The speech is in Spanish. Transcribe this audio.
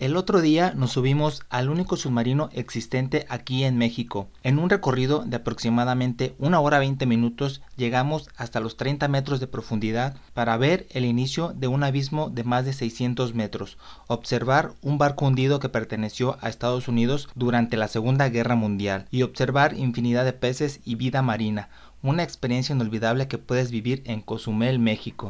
El otro día nos subimos al único submarino existente aquí en México. En un recorrido de aproximadamente una hora 20 minutos llegamos hasta los 30 metros de profundidad para ver el inicio de un abismo de más de 600 metros, observar un barco hundido que perteneció a Estados Unidos durante la Segunda Guerra Mundial y observar infinidad de peces y vida marina, una experiencia inolvidable que puedes vivir en Cozumel, México.